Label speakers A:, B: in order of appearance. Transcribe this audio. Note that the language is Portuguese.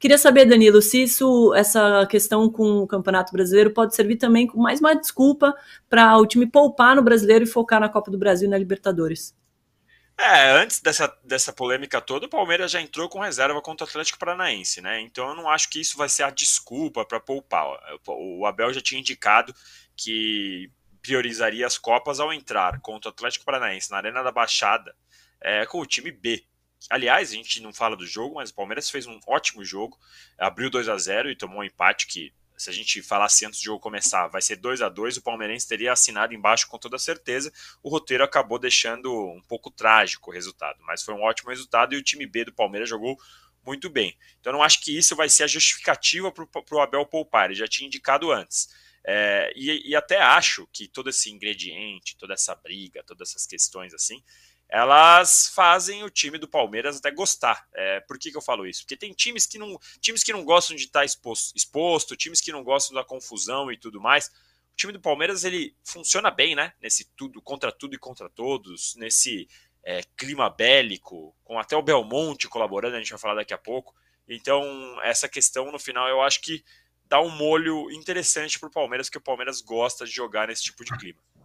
A: Queria saber, Danilo, se isso, essa questão com o Campeonato Brasileiro pode servir também como mais uma desculpa para o time poupar no brasileiro e focar na Copa do Brasil e na Libertadores.
B: É, antes dessa, dessa polêmica toda, o Palmeiras já entrou com reserva contra o Atlético Paranaense, né? Então eu não acho que isso vai ser a desculpa para poupar. O Abel já tinha indicado que priorizaria as Copas ao entrar contra o Atlético Paranaense na Arena da Baixada é, com o time B Aliás, a gente não fala do jogo, mas o Palmeiras fez um ótimo jogo, abriu 2 a 0 e tomou um empate que, se a gente falasse antes do jogo começar, vai ser 2 a 2 o Palmeirense teria assinado embaixo com toda certeza. O roteiro acabou deixando um pouco trágico o resultado, mas foi um ótimo resultado e o time B do Palmeiras jogou muito bem. Então, não acho que isso vai ser a justificativa para o Abel poupar, ele já tinha indicado antes. É, e, e até acho que todo esse ingrediente, toda essa briga, todas essas questões assim, elas fazem o time do Palmeiras até gostar. É, por que, que eu falo isso? Porque tem times que não, times que não gostam de estar tá exposto, exposto, times que não gostam da confusão e tudo mais. O time do Palmeiras ele funciona bem, né? Nesse tudo contra tudo e contra todos, nesse é, clima bélico, com até o Belmonte colaborando, a gente vai falar daqui a pouco. Então, essa questão no final eu acho que dá um molho interessante para o Palmeiras, que o Palmeiras gosta de jogar nesse tipo de clima.